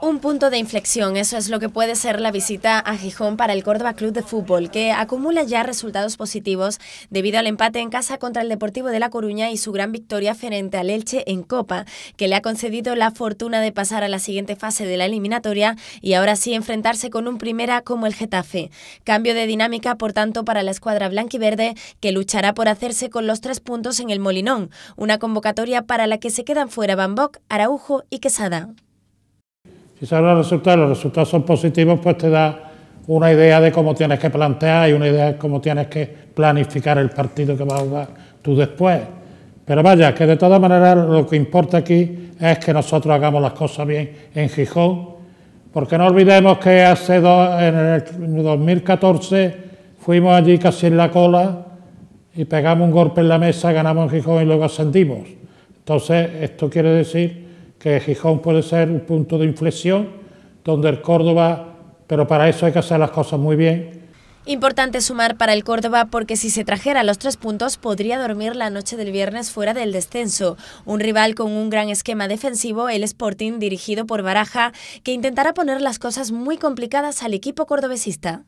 Un punto de inflexión, eso es lo que puede ser la visita a Gijón para el Córdoba Club de Fútbol, que acumula ya resultados positivos debido al empate en casa contra el Deportivo de La Coruña y su gran victoria frente al Elche en Copa, que le ha concedido la fortuna de pasar a la siguiente fase de la eliminatoria y ahora sí enfrentarse con un primera como el Getafe. Cambio de dinámica, por tanto, para la escuadra blanquiverde, que luchará por hacerse con los tres puntos en el Molinón, una convocatoria para la que se quedan fuera Bambok, Araujo y Quesada. Si sabes los resultados los resultados son positivos, pues te da una idea de cómo tienes que plantear y una idea de cómo tienes que planificar el partido que vas a jugar tú después. Pero vaya, que de todas maneras lo que importa aquí es que nosotros hagamos las cosas bien en Gijón, porque no olvidemos que hace dos, en el 2014 fuimos allí casi en la cola y pegamos un golpe en la mesa, ganamos en Gijón y luego ascendimos. Entonces, esto quiere decir que Gijón puede ser un punto de inflexión donde el Córdoba, pero para eso hay que hacer las cosas muy bien. Importante sumar para el Córdoba porque si se trajera los tres puntos podría dormir la noche del viernes fuera del descenso. Un rival con un gran esquema defensivo, el Sporting dirigido por Baraja, que intentará poner las cosas muy complicadas al equipo cordobesista.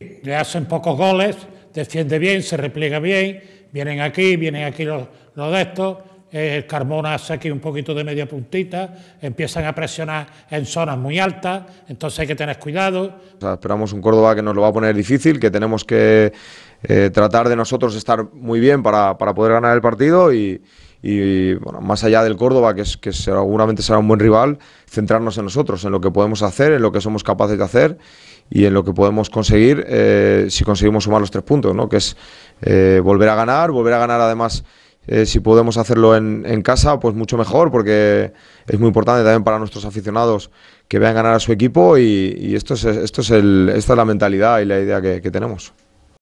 Le hacen pocos goles, defiende bien, se repliega bien, vienen aquí, vienen aquí los, los de estos eh, el Carmona hace aquí un poquito de media puntita, empiezan a presionar en zonas muy altas, entonces hay que tener cuidado. esperamos un Córdoba que nos lo va a poner difícil, que tenemos que eh, tratar de nosotros estar muy bien para, poder ganar el partido y, bueno, más allá del Córdoba, que, seguramente será un buen rival, centrarnos en nosotros, en lo que podemos hacer, en lo que somos capaces de hacer y en lo que podemos conseguir eh, si conseguimos sumar los tres puntos, ¿no? que es volver a ganar, volver a ganar además eh, si podemos hacerlo en, en, casa, pues mucho mejor, porque es muy importante también para nuestros aficionados que vean ganar a su equipo y, esto es, esto es esta es la mentalidad y la idea que tenemos.